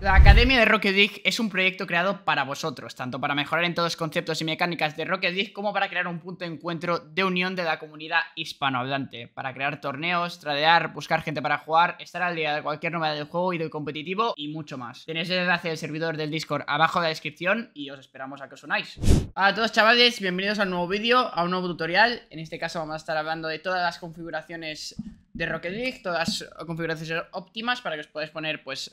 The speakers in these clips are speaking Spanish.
La Academia de Rocket League es un proyecto creado para vosotros, tanto para mejorar en todos los conceptos y mecánicas de Rocket League como para crear un punto de encuentro de unión de la comunidad hispanohablante, para crear torneos, tradear, buscar gente para jugar, estar al día de cualquier novedad del juego y del competitivo y mucho más. Tenéis el enlace del servidor del Discord abajo de la descripción y os esperamos a que os unáis. Hola a todos chavales, bienvenidos a un nuevo vídeo, a un nuevo tutorial. En este caso vamos a estar hablando de todas las configuraciones de Rocket League, todas configuraciones óptimas para que os podáis poner pues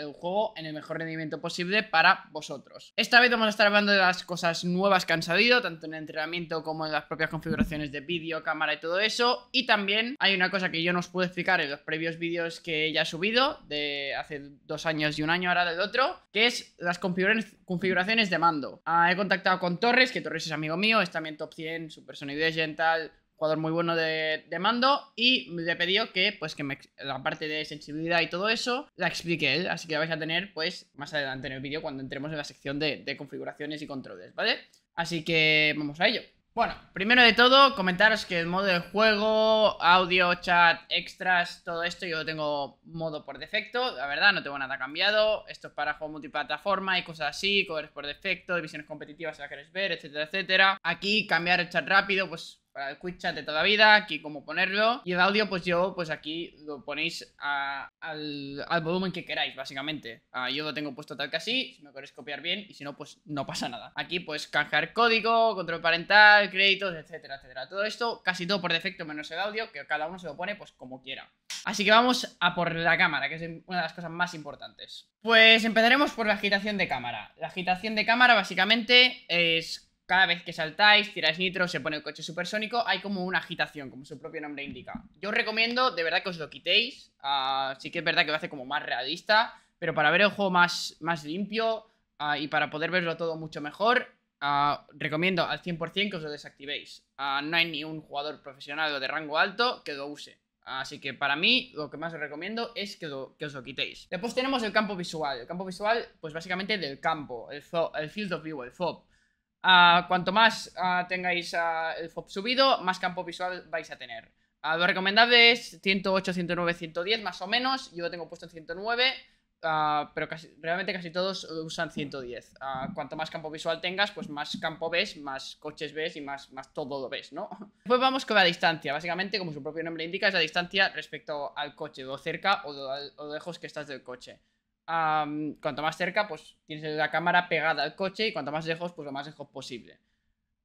el juego en el mejor rendimiento posible para vosotros. Esta vez vamos a estar hablando de las cosas nuevas que han salido, tanto en el entrenamiento como en las propias configuraciones de vídeo, cámara y todo eso. Y también hay una cosa que yo no os pude explicar en los previos vídeos que ya he subido, de hace dos años y un año ahora del otro, que es las configuraciones de mando. Ah, he contactado con Torres, que Torres es amigo mío, es también top 100, Super y tal jugador muy bueno de, mando y le pidió que pues que me, la parte de sensibilidad y todo eso la explique él, así que la vais a tener pues más adelante en el vídeo cuando entremos en la sección de, configuraciones y controles, ¿vale? Así que vamos a ello. Bueno, primero de todo, comentaros que el modo de juego, audio, chat, extras, todo esto yo lo tengo modo por defecto, la verdad, no tengo nada cambiado. Esto es para juego multiplataforma y cosas así, covers por defecto, divisiones competitivas si la queréis ver, etcétera, etcétera. Aquí cambiar el chat rápido, pues para el quick chat de toda vida, aquí cómo ponerlo. Y el audio, pues yo, pues aquí lo ponéis al, volumen que queráis, básicamente. Ah, yo lo tengo puesto tal que así, si me queréis copiar bien, y si no, pues no pasa nada. Aquí, pues canjear código, control parental, créditos, etcétera, etcétera. Todo esto, casi todo por defecto, menos el audio, que cada uno se lo pone, pues como quiera. Así que vamos a por la cámara, que es una de las cosas más importantes. Pues empezaremos por la agitación de cámara. La agitación de cámara, básicamente, es cada vez que saltáis, tiráis nitro, se pone el coche supersónico, hay como una agitación, como su propio nombre indica. Yo os recomiendo, de verdad, que os lo quitéis. Así ah, sí que es verdad que lo hace como más realista, pero para ver el juego más, más limpio ah, y para poder verlo todo mucho mejor, ah, recomiendo al 100% que os lo desactivéis. no hay ni un jugador profesional o de rango alto que lo use. Así que para mí lo que más os recomiendo es que, que os lo quitéis. Después tenemos el campo visual. El campo visual, pues básicamente del campo, el, el field of view, el FOB. Ah, cuanto más ah, tengáis ah, el FOB subido, más campo visual vais a tener. lo recomendable es 108, 109, 110 más o menos. Yo lo tengo puesto en 109, pero realmente casi todos usan 110. cuanto más campo visual tengas, pues más campo ves, más coches ves y más, todo lo ves, ¿no? Después vamos con la distancia. Básicamente, como su propio nombre indica, es la distancia respecto al coche, O cerca o lejos que estás del coche cuanto más cerca, pues tienes la cámara pegada al coche y cuanto más lejos, pues lo más lejos posible.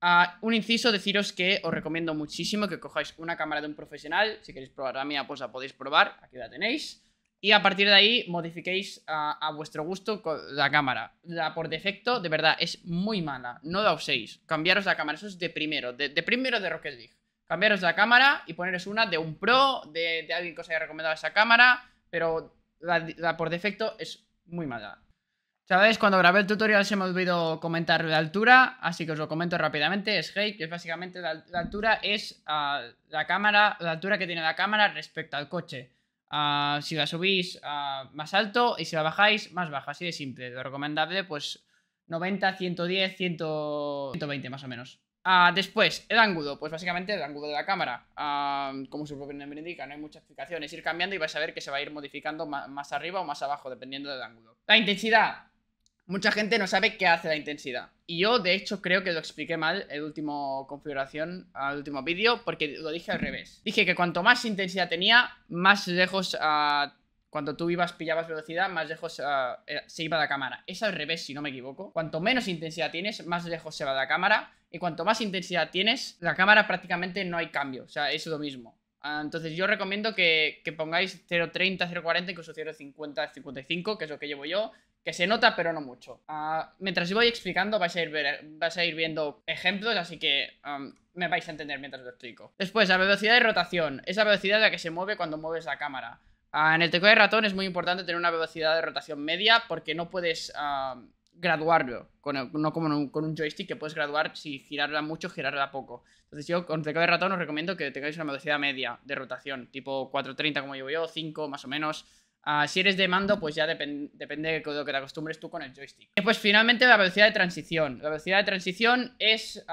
Ah, un inciso, deciros que os recomiendo muchísimo que cojáis una cámara de un profesional. Si queréis probar la mía, pues la podéis probar. Aquí la tenéis. Y a partir de ahí modifiquéis a vuestro gusto la cámara. La por defecto, de verdad, es muy mala. No la uséis. Cambiaros la cámara. Eso es de primero. De, primero de Rocket League. Cambiaros la cámara y poneros una de un pro, de, de alguien que os haya recomendado esa cámara. Pero la, por defecto es muy mala. Sabéis, cuando grabé el tutorial se me olvidó comentar la altura, así que os lo comento rápidamente. Es que es básicamente la, altura es ah, la cámara, la altura que tiene la cámara respecto al coche. Ah, si la subís ah, más alto y si la bajáis más baja, así de simple. Lo recomendable pues 90, 110, 120 más o menos. Ah, después, el ángulo, pues básicamente el ángulo de la cámara. Ah, como su propio nombre indica, no hay mucha muchas es Ir cambiando y vas a ver que se va a ir modificando más arriba o más abajo, dependiendo del ángulo. La intensidad. Mucha gente no sabe qué hace la intensidad. Y yo, de hecho, creo que lo expliqué mal el último configuración, al último vídeo, porque lo dije al revés. Dije que cuanto más intensidad tenía, más lejos ah, cuando tú ibas, pillabas velocidad, más lejos ah, eh, se iba la cámara. Es al revés, si no me equivoco. Cuanto menos intensidad tienes, más lejos se va la cámara. Y cuanto más intensidad tienes, la cámara prácticamente no hay cambio. O sea, es lo mismo. Ah, entonces yo recomiendo que, pongáis 0.30, 0.40, incluso 0.50, 0.55, que es lo que llevo yo que se nota pero no mucho. Ah, mientras yo voy explicando vais a ir, viendo ejemplos, así que me vais a entender mientras lo explico. Después, la velocidad de rotación. Es la velocidad a la que se mueve cuando mueves la cámara. Ah, en el teclado de ratón es muy importante tener una velocidad de rotación media porque no puedes ah, graduarlo, no como con un joystick que puedes graduar si girarla mucho o girarla poco. Entonces yo con el teclado de ratón os recomiendo que tengáis una velocidad media de rotación, tipo 430 como llevo yo, 5 más o menos. Ah, si eres de mando, pues ya depende de lo que te acostumbres tú con el joystick. Y pues finalmente la velocidad de transición. La velocidad de transición es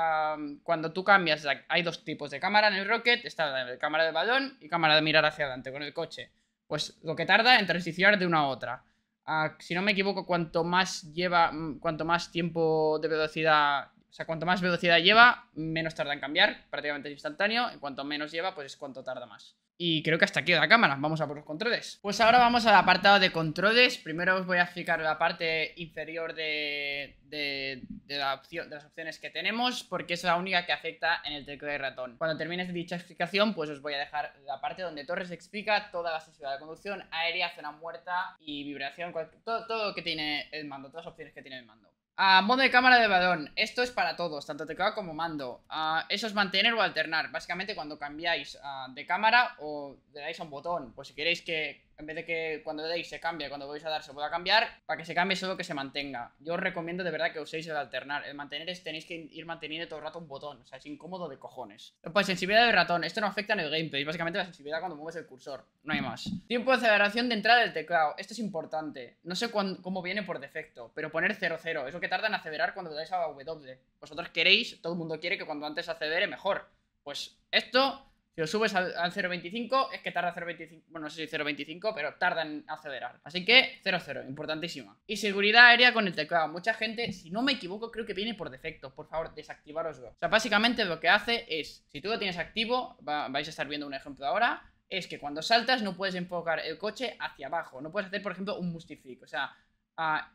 cuando tú cambias. Hay dos tipos de cámara en el Rocket. Está la cámara de balón y cámara de mirar hacia adelante con el coche. Pues lo que tarda en transicionar de una a otra. Ah, si no me equivoco, cuanto más lleva, mm, cuanto más tiempo de velocidad, o sea, cuanto más velocidad lleva, menos tarda en cambiar, prácticamente instantáneo, y cuanto menos lleva, pues es cuanto tarda más. Y creo que hasta aquí la cámara, vamos a por los controles. Pues ahora vamos al apartado de controles. Primero os voy a explicar la parte inferior de, la opción, de las opciones que tenemos, porque es la única que afecta en el teclado de ratón. Cuando termines dicha explicación, pues os voy a dejar la parte donde Torres explica toda la sensibilidad de conducción, aérea, zona muerta y vibración, todo, todo lo que tiene el mando, todas las opciones que tiene el mando. Ah, modo de cámara de balón. Esto es para todos, tanto teclado como mando. Ah, eso es mantener o alternar. Básicamente cuando cambiáis ah, de cámara o le dais a un botón, pues si queréis que en vez de que cuando le deis se cambie, cuando vais a dar se pueda cambiar, para que se cambie solo que se mantenga. Yo os recomiendo de verdad que uséis el alternar. El mantener es tenéis que ir manteniendo todo el rato un botón, o sea, es incómodo de cojones. Pues sensibilidad del ratón, esto no afecta en el gameplay, es básicamente la sensibilidad cuando mueves el cursor, no hay más. Tiempo de aceleración de entrada del teclado, esto es importante. No sé cómo viene por defecto, pero poner 0-0, es lo que tarda en acelerar cuando le dais a W. Vosotros queréis, todo el mundo quiere que cuando antes acelere mejor. Pues esto si lo subes al, 0.25 es que tarda 0.25, bueno, no sé si 0.25, pero tarda en acelerar. Así que 0.0, importantísima. Y seguridad aérea con el teclado. Mucha gente, si no me equivoco, creo que viene por defecto. Por favor, desactivaroslo. O sea, básicamente lo que hace es, si tú lo tienes activo, vais a estar viendo un ejemplo ahora, es que cuando saltas no puedes enfocar el coche hacia abajo. No puedes hacer, por ejemplo, un mustific. O sea,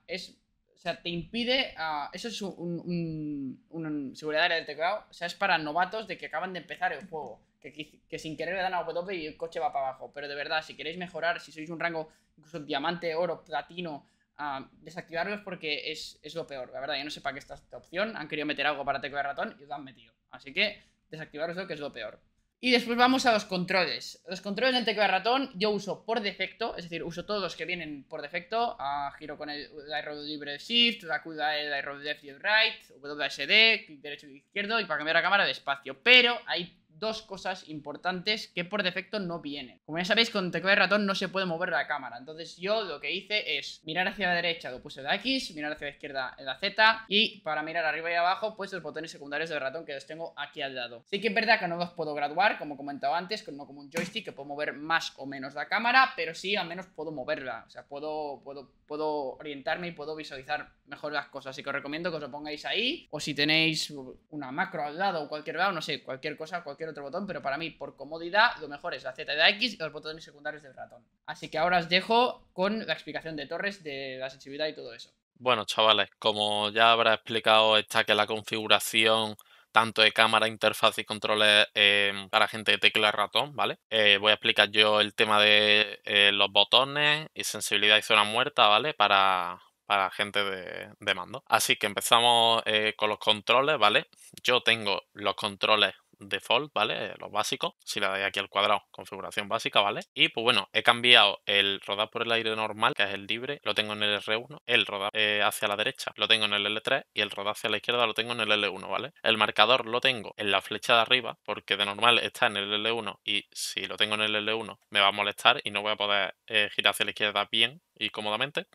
es o sea, te impide. eso es un, seguridad aérea del teclado. O sea, es para novatos de que acaban de empezar el juego que, sin querer le dan a W y el coche va para abajo. Pero de verdad, si queréis mejorar, si sois un rango incluso diamante, oro, platino, ah, desactivarlos porque es, lo peor. La verdad, yo no sé para qué está esta opción. Han querido meter algo para teclado de ratón y lo han metido. Así que lo que es lo peor. Y después vamos a los controles. Los controles del teclado de ratón yo uso por defecto, es decir, uso todos los que vienen por defecto. Ah, giro con el, el libre shift, la cuida e, el arrow left y el right, WSD, clic derecho y izquierdo y para cambiar la cámara despacio. Pero hay dos cosas importantes que por defecto no vienen. Como ya sabéis, con teclado de ratón no se puede mover la cámara. Entonces yo lo que hice es mirar hacia la derecha lo puse de X, mirar hacia la izquierda la Z y para mirar arriba y abajo pues los botones secundarios del ratón que los tengo aquí al lado. Sí que es verdad que no los puedo graduar, como comentaba antes, no como un joystick que puedo mover más o menos la cámara, pero sí al menos puedo moverla. O sea, puedo, puedo, puedo orientarme y puedo visualizar mejor las cosas. Así que os recomiendo que os lo pongáis ahí o si tenéis una macro al lado o cualquier lado, no sé, cualquier cosa, cualquier otro botón, pero para mí, por comodidad, lo mejor es la Z de X y los botones secundarios del ratón. Así que ahora os dejo con la explicación de Torres de la sensibilidad y todo eso. Bueno, chavales, como ya habrá explicado, está que la configuración tanto de cámara, interfaz y controles em, para gente de tecla ratón, ¿vale? Eh, voy a explicar yo el tema de eh, los botones y sensibilidad y zona muerta, ¿vale? Para, para gente de, de mando. Así que empezamos eh, con los controles, ¿vale? Yo tengo los controles default, ¿vale? Lo básico. Si le dais aquí al cuadrado, configuración básica, ¿vale? Y pues bueno, he cambiado el rodar por el aire normal, que es el libre, lo tengo en el R1, el rodar eh, hacia la derecha lo tengo en el L3 y el rodar hacia la izquierda lo tengo en el L1, ¿vale? El marcador lo tengo en la flecha de arriba porque de normal está en el L1 y si lo tengo en el L1 me va a molestar y no voy a poder eh, girar hacia la izquierda bien y cómodamente.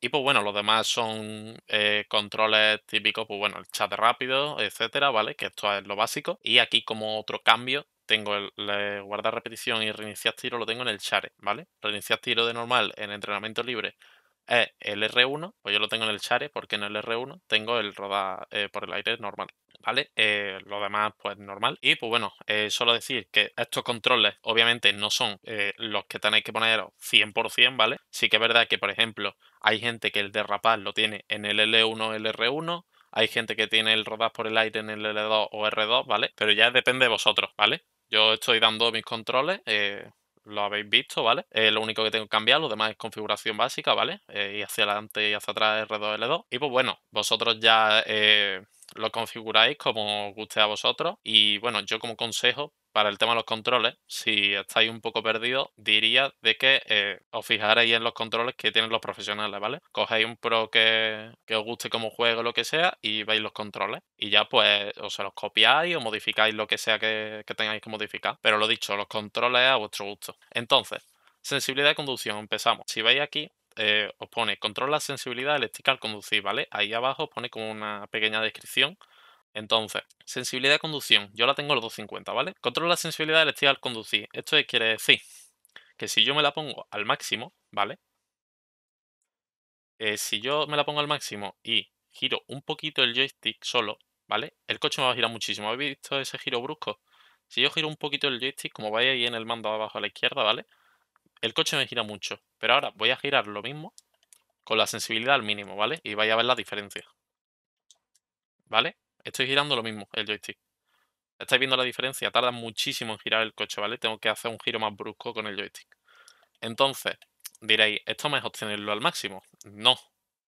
Y pues bueno, los demás son eh, controles típicos, pues bueno, el chat rápido, etcétera, ¿vale? Que esto es lo básico. Y aquí como otro cambio, tengo el, guardar repetición y reiniciar tiro, lo tengo en el chare, ¿vale? Reiniciar tiro de normal en entrenamiento libre es el R1, pues yo lo tengo en el chare porque en el R1 tengo el rodar eh, por el aire normal. ¿vale? Eh, lo demás, pues normal. Y pues bueno, eh, solo decir que estos controles obviamente no son eh, los que tenéis que poner 100%, ¿vale? Sí que es verdad que, por ejemplo, hay gente que el derrapar lo tiene en el L1 r 1 hay gente que tiene el rodar por el aire en el L2 o R2, ¿vale? Pero ya depende de vosotros, ¿vale? Yo estoy dando mis controles, lo habéis visto, ¿vale? lo único que tengo que cambiar, lo demás es configuración básica, ¿vale? Eh, y hacia adelante y hacia atrás R2L2. Y pues bueno, vosotros ya eh, lo configuráis como guste a vosotros. Y bueno, yo como consejo, para el tema de los controles, si estáis un poco perdidos, diría de que eh, os fijaréis en los controles que tienen los profesionales, ¿vale? Cogéis un pro que, os guste como juego o lo que sea y veis los controles. Y ya pues os los copiáis o modificáis lo que sea que, tengáis que modificar. Pero lo dicho, los controles a vuestro gusto. Entonces, sensibilidad de conducción, empezamos. Si veis aquí, eh, os pone control la sensibilidad eléctrica al conducir, ¿vale? Ahí abajo os pone como una pequeña descripción entonces, sensibilidad de conducción. Yo la tengo los 250, ¿vale? Controlo la sensibilidad del estilo al conducir. Esto quiere decir que si yo me la pongo al máximo, ¿vale? Eh, si yo me la pongo al máximo y giro un poquito el joystick solo, ¿vale? El coche me va a girar muchísimo. ¿Habéis visto ese giro brusco? Si yo giro un poquito el joystick, como vais ahí en el mando abajo a la izquierda, ¿vale? El coche me gira mucho. Pero ahora voy a girar lo mismo con la sensibilidad al mínimo, ¿vale? Y vais a ver la diferencia. ¿Vale? Estoy girando lo mismo, el joystick. ¿Estáis viendo la diferencia? Tarda muchísimo en girar el coche, ¿vale? Tengo que hacer un giro más brusco con el joystick. Entonces, diréis, ¿esto me es obtenerlo al máximo? No,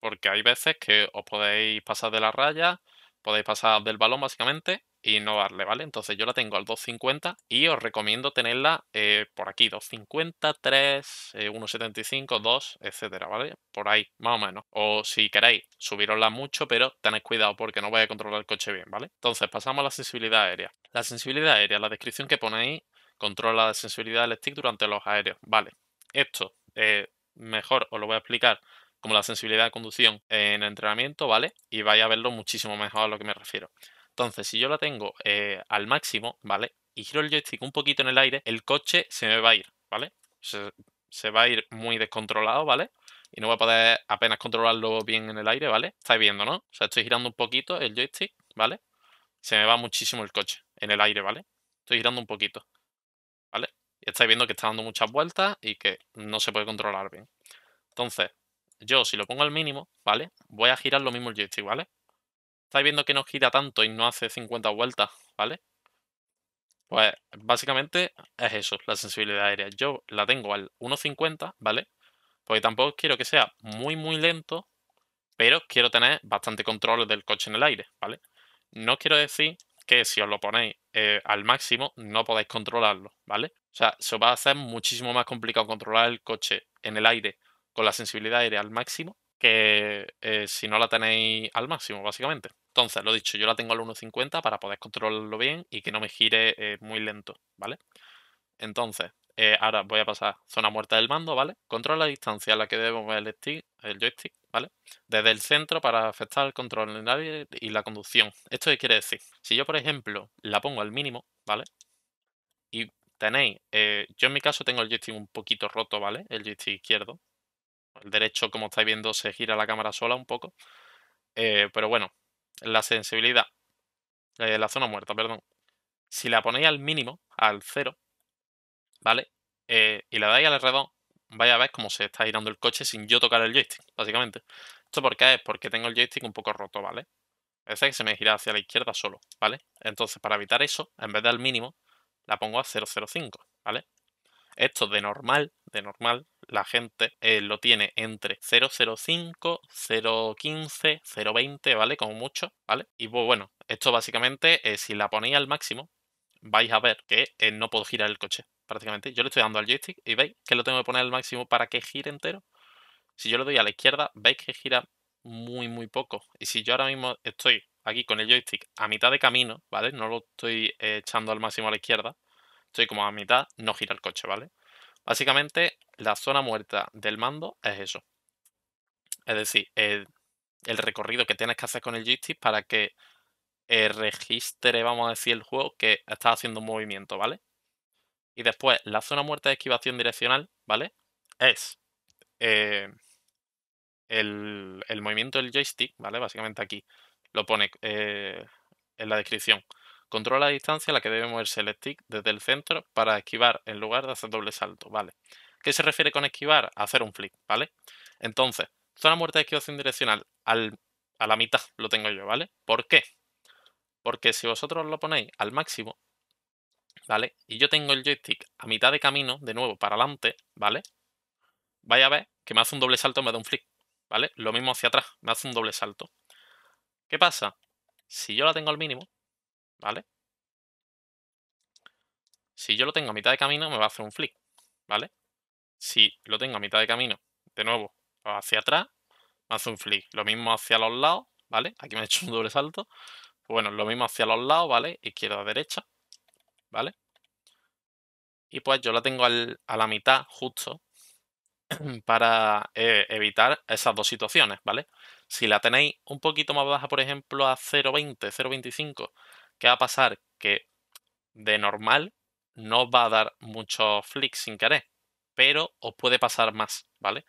porque hay veces que os podéis pasar de la raya podéis pasar del balón básicamente y no darle, ¿vale? Entonces yo la tengo al 2.50 y os recomiendo tenerla eh, por aquí, 2.50, 3, 1.75, 2, etcétera, ¿vale? Por ahí, más o menos. O si queréis, subirosla mucho, pero tenéis cuidado porque no vais a controlar el coche bien, ¿vale? Entonces pasamos a la sensibilidad aérea. La sensibilidad aérea, la descripción que ponéis, controla la sensibilidad del stick durante los aéreos, ¿vale? Esto eh, mejor os lo voy a explicar como la sensibilidad de conducción en el entrenamiento, ¿vale? Y vais a verlo muchísimo mejor a lo que me refiero. Entonces, si yo la tengo eh, al máximo, ¿vale? Y giro el joystick un poquito en el aire, el coche se me va a ir, ¿vale? Se, se va a ir muy descontrolado, ¿vale? Y no voy a poder apenas controlarlo bien en el aire, ¿vale? Estáis viendo, ¿no? O sea, estoy girando un poquito el joystick, ¿vale? Se me va muchísimo el coche en el aire, ¿vale? Estoy girando un poquito, ¿vale? Y estáis viendo que está dando muchas vueltas y que no se puede controlar bien. Entonces, yo si lo pongo al mínimo, ¿vale? Voy a girar lo mismo el joystick, ¿vale? Estáis viendo que no gira tanto y no hace 50 vueltas, ¿vale? Pues básicamente es eso, la sensibilidad aérea. Yo la tengo al 1.50, ¿vale? Porque tampoco quiero que sea muy, muy lento, pero quiero tener bastante control del coche en el aire, ¿vale? No quiero decir que si os lo ponéis eh, al máximo no podáis controlarlo, ¿vale? O sea, se os va a hacer muchísimo más complicado controlar el coche en el aire con la sensibilidad aire al máximo que eh, si no la tenéis al máximo, básicamente. Entonces, lo dicho, yo la tengo al 1.50 para poder controlarlo bien y que no me gire eh, muy lento, ¿vale? Entonces, eh, ahora voy a pasar zona muerta del mando, ¿vale? Control la distancia a la que debemos el, el joystick, ¿vale? Desde el centro para afectar el control en y la conducción. ¿Esto qué quiere decir? Si yo, por ejemplo, la pongo al mínimo, ¿vale? Y tenéis, yo en mi caso tengo el joystick un poquito roto, ¿vale? El joystick izquierdo, el derecho, como estáis viendo, se gira la cámara sola un poco. Eh, pero bueno, la sensibilidad, eh, la zona muerta, perdón. Si la ponéis al mínimo, al cero, ¿vale? Eh, y la dais al redón, vaya a ver cómo se está girando el coche sin yo tocar el joystick, básicamente. ¿Esto por qué es? Porque tengo el joystick un poco roto, ¿vale? A que se me gira hacia la izquierda solo, ¿vale? Entonces, para evitar eso, en vez de al mínimo, la pongo a 0,05, ¿vale? Esto de normal, de normal, la gente eh, lo tiene entre 005, 015, 020, ¿vale? Como mucho, ¿vale? Y pues bueno, esto básicamente, eh, si la ponéis al máximo, vais a ver que eh, no puedo girar el coche, prácticamente. Yo le estoy dando al joystick y veis que lo tengo que poner al máximo para que gire entero. Si yo lo doy a la izquierda, veis que gira muy, muy poco. Y si yo ahora mismo estoy aquí con el joystick a mitad de camino, ¿vale? No lo estoy echando al máximo a la izquierda estoy como a mitad, no gira el coche, ¿vale? Básicamente, la zona muerta del mando es eso. Es decir, el, recorrido que tienes que hacer con el joystick para que eh, registre, vamos a decir, el juego que estás haciendo un movimiento, ¿vale? Y después, la zona muerta de esquivación direccional, ¿vale? Es eh, el, movimiento del joystick, ¿vale? Básicamente aquí lo pone eh, en la descripción. Controla la distancia a la que debe moverse el stick desde el centro para esquivar en lugar de hacer doble salto, ¿vale? ¿Qué se refiere con esquivar? hacer un flip, ¿vale? Entonces, zona muerta de esquivación direccional al, a la mitad lo tengo yo, ¿vale? ¿Por qué? Porque si vosotros lo ponéis al máximo, ¿vale? Y yo tengo el joystick a mitad de camino, de nuevo, para adelante, ¿vale? Vaya a ver que me hace un doble salto me da un flip, ¿vale? Lo mismo hacia atrás, me hace un doble salto. ¿Qué pasa? Si yo la tengo al mínimo, ¿vale? Si yo lo tengo a mitad de camino, me va a hacer un flick, ¿vale? Si lo tengo a mitad de camino, de nuevo, hacia atrás, me hace un flick. Lo mismo hacia los lados, ¿vale? Aquí me he hecho un doble salto. Bueno, lo mismo hacia los lados, ¿vale? Izquierda, a derecha, ¿vale? Y pues yo la tengo a la mitad justo para eh, evitar esas dos situaciones, ¿vale? Si la tenéis un poquito más baja, por ejemplo, a 0.20, 0.25, va a pasar? Que de normal no va a dar muchos flicks sin querer, pero os puede pasar más, ¿vale?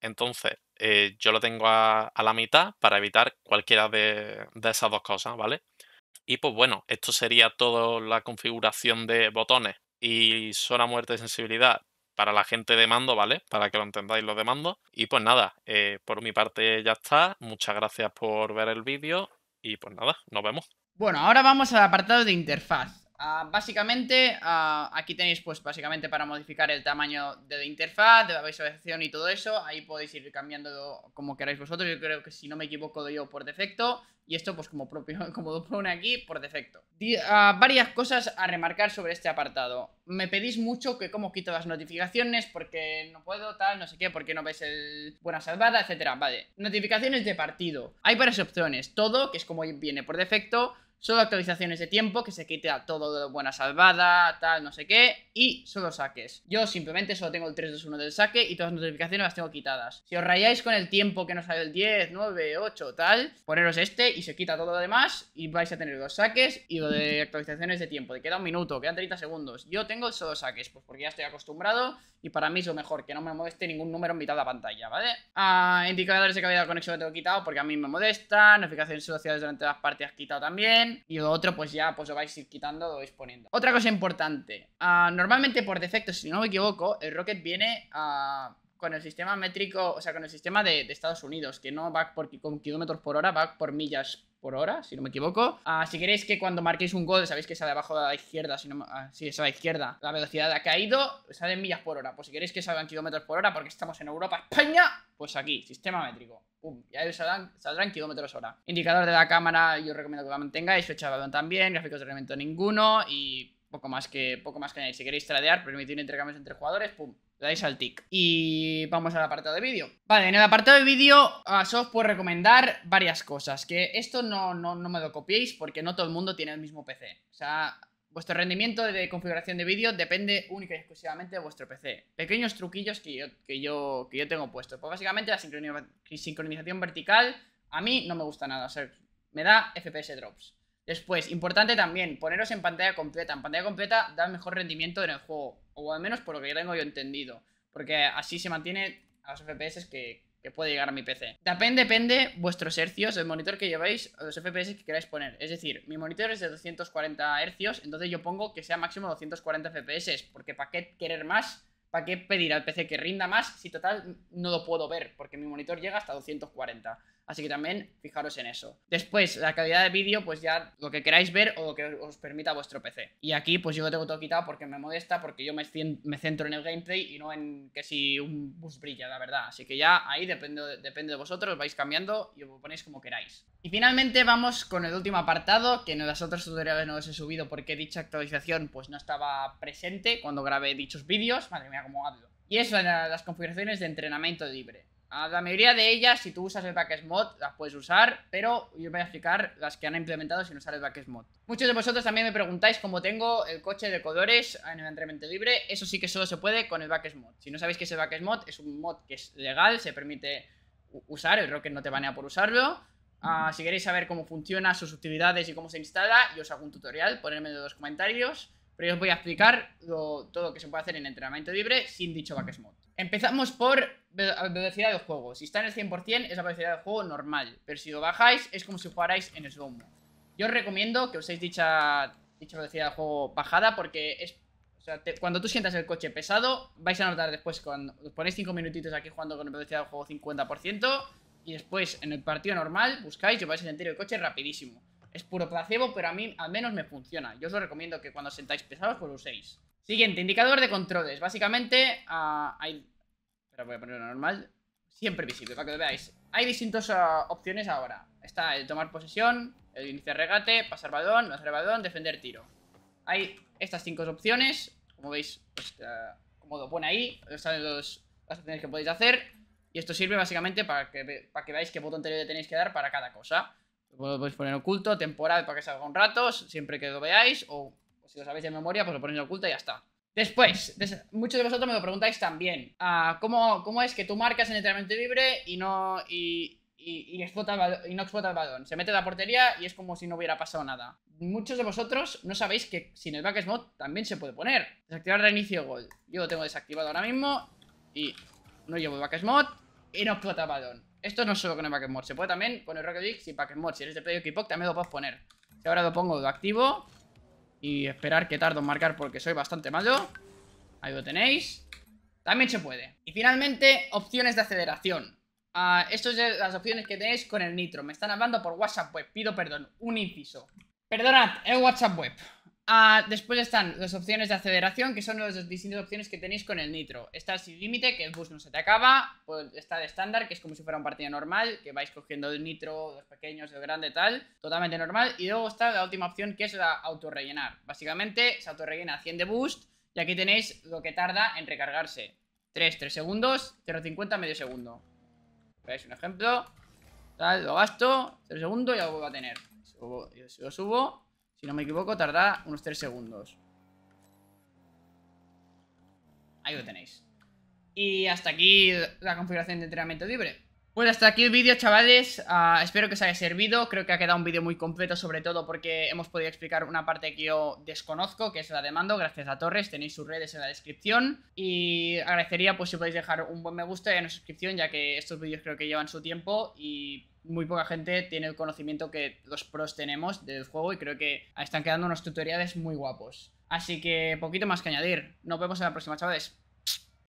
Entonces, eh, yo lo tengo a, la mitad para evitar cualquiera de, esas dos cosas, ¿vale? Y pues bueno, esto sería toda la configuración de botones y zona muerte de sensibilidad para la gente de mando, ¿vale? Para que lo entendáis los de mando. Y pues nada, eh, por mi parte ya está. Muchas gracias por ver el vídeo y pues nada, nos vemos. Bueno, ahora vamos al apartado de interfaz. Ah, básicamente, ah, aquí tenéis pues básicamente para modificar el tamaño de la interfaz, de la visualización y todo eso. Ahí podéis ir cambiando como queráis vosotros. Yo creo que si no me equivoco doy yo por defecto. Y esto pues como, propio, como lo pone aquí, por defecto. Ah, varias cosas a remarcar sobre este apartado. Me pedís mucho que cómo quito las notificaciones, porque no puedo, tal, no sé qué, porque no veis el buena salvada, etcétera. Vale. Notificaciones de partido. Hay varias opciones. Todo, que es como viene por defecto Solo actualizaciones de tiempo, que se quite a todo de buena salvada, tal, no sé qué. Y solo saques. Yo simplemente solo tengo el 3-2-1 del saque y todas las notificaciones las tengo quitadas. Si os rayáis con el tiempo que nos sale el 10, 9, 8, tal, poneros este y se quita todo lo demás y vais a tener los saques y lo de actualizaciones de tiempo. Te queda un minuto, quedan 30 segundos. Yo tengo solo saques, pues porque ya estoy acostumbrado y para mí es lo mejor, que no me moleste ningún número en mitad de la pantalla, ¿vale? Ah, indicadores de calidad de conexión lo tengo quitado porque a mí me molesta, notificaciones sociales durante las partidas quitado también y lo otro pues ya pues lo vais a ir quitando, lo vais poniendo. Otra cosa importante, ah, normalmente por defecto, si no me equivoco, el Rocket viene ah, con el sistema métrico, o sea, con el sistema de, Estados Unidos, que no va con kilómetros por hora, va por millas por hora, si no me equivoco. Ah, si queréis que cuando marquéis un gol, sabéis que sale abajo de la izquierda, si no, es a la izquierda, la velocidad ha caído, sale en millas por hora. Pues si queréis que salgan kilómetros por hora, porque estamos en Europa, España, pues aquí, sistema métrico. ¡Pum! Y ahí saldrán, saldrán kilómetros hora. Indicador de la cámara, yo recomiendo que lo mantengáis. Fecha de balón también, gráficos de reglamento ninguno y poco más que poco más que añadir. Si queréis tradear, permitir intercambios entre jugadores, ¡pum! Le dais al tick Y vamos al apartado de vídeo. Vale, en el apartado de vídeo A Soft os puedo recomendar varias cosas. Que esto no, no, no me lo copiéis porque no todo el mundo tiene el mismo PC. O sea, Vuestro rendimiento de configuración de vídeo depende única y exclusivamente de vuestro PC. Pequeños truquillos que yo, que yo, tengo puestos. Pues básicamente la sincronización vertical a mí no me gusta nada. O sea, me da FPS drops. Después, importante también, poneros en pantalla completa. En pantalla completa da mejor rendimiento en el juego. O al menos por lo que yo tengo yo entendido. Porque así se mantiene a los FPS que, que puede llegar a mi PC. También depende vuestros hercios, el monitor que lleváis, los FPS que queráis poner. Es decir, mi monitor es de 240 hercios, entonces yo pongo que sea máximo 240 FPS, porque ¿para qué querer más? ¿Para qué pedir al PC que rinda más si total no lo puedo ver? Porque mi monitor llega hasta 240. Así que también fijaros en eso. Después, la calidad de vídeo, pues ya lo que queráis ver o lo que os permita vuestro PC. Y aquí, pues yo lo tengo todo quitado porque me molesta, porque yo me, centro en el gameplay y no en que si un bus brilla, la verdad. Así que ya ahí depende, depende de vosotros, vais cambiando y os ponéis como queráis. Y finalmente vamos con el último apartado, que en las otras tutoriales no os he subido porque dicha actualización pues no estaba presente cuando grabé dichos vídeos. Madre mía, cómo hablo. Y eso, las configuraciones de entrenamiento libre. La mayoría de ellas, si tú usas el Mod, las puedes usar, pero yo voy a explicar las que han implementado sin usar el Mod. Muchos de vosotros también me preguntáis cómo tengo el coche de colores en el entrenamiento libre. Eso sí que solo se puede con el Mod. Si no sabéis qué es el Mod, es un mod que es legal, se permite usar, el Rocket no te banea por usarlo. Ah, si queréis saber cómo funciona, sus utilidades y cómo se instala, yo os hago un tutorial, ponedme en los comentarios. Pero yo os voy a explicar todo lo que se puede hacer en entrenamiento libre sin dicho Mod. Empezamos por velocidad de juego. Si está en el 100% es la velocidad de juego normal, pero si lo bajáis es como si jugarais en slow -mo. Yo os recomiendo que uséis dicha, dicha velocidad de juego bajada porque es... cuando tú sientas el coche pesado, vais a notar después cuando os ponéis 5 minutitos aquí jugando con velocidad de juego 50% y después en el partido normal buscáis y vais a sentir el coche rapidísimo. Es puro placebo, pero a mí al menos me funciona. Yo os lo recomiendo que cuando sentáis pesados pues lo uséis. Siguiente, indicador de controles. Básicamente, ah, hay... Espera, voy a ponerlo normal. Siempre visible, para que lo veáis. Hay distintas ah, opciones ahora. Está el tomar posesión, el iniciar regate, pasar balón, no hacer balón, defender tiro. Hay estas cinco opciones. Como veis, pues, ah, como lo pone ahí, están las opciones que podéis hacer. Y esto sirve básicamente para que, para que veáis qué botón anterior tenéis que dar para cada cosa. Lo podéis poner oculto, temporal para que salga un rato, siempre que lo veáis, o pues si lo sabéis de memoria, pues lo ponéis en oculta y ya está. Después, muchos de vosotros me lo preguntáis también. Ah, ¿cómo, es que tú marcas en entrenamiento libre y no, y, explota el y no explota balón? Se mete la portería y es como si no hubiera pasado nada. Muchos de vosotros no sabéis que sin el back mod también se puede poner. Desactivar reinicio gol. Yo lo tengo desactivado ahora mismo y no llevo back mod. y no explota el balón. Esto no es solo con el back se puede también poner Rocket League sin back mod. Si eres de Play Equipo también lo puedes poner. Si ahora lo pongo, lo activo y esperar que tardo en marcar porque soy bastante malo. Ahí lo tenéis. También se puede. Y finalmente, opciones de aceleración. Ah, estas son las opciones que tenéis con el nitro. Me están hablando por WhatsApp web. Pido perdón. Un inciso. Perdonad, el WhatsApp web. Ah, después están las opciones de aceleración, que son las distintas opciones que tenéis con el nitro. Está sin límite, que el boost no se te acaba. Pues está de estándar, que es como si fuera un partido normal, que vais cogiendo el nitro, los pequeños, el grande, tal. Totalmente normal. Y luego está la última opción, que es la autorrellenar. Básicamente se autorrellena a 100 de boost. Y aquí tenéis lo que tarda en recargarse. 3, 3 segundos, 0,50, medio segundo. ¿Veis un ejemplo? lo gasto, 3 segundos y lo vuelvo a tener. Subo, subo si no me equivoco, tarda unos 3 segundos. Ahí lo tenéis. Y hasta aquí la configuración de entrenamiento libre. Bueno, hasta aquí el vídeo, chavales. Ah, espero que os haya servido. Creo que ha quedado un vídeo muy completo, sobre todo porque hemos podido explicar una parte que yo desconozco, que es la de mando. Gracias a Torres, tenéis sus redes en la descripción. Y agradecería, pues, si podéis dejar un buen me gusta y una suscripción, ya que estos vídeos creo que llevan su tiempo y muy poca gente tiene el conocimiento que los pros tenemos del juego y creo que están quedando unos tutoriales muy guapos. Así que poquito más que añadir. Nos vemos en la próxima, chavales.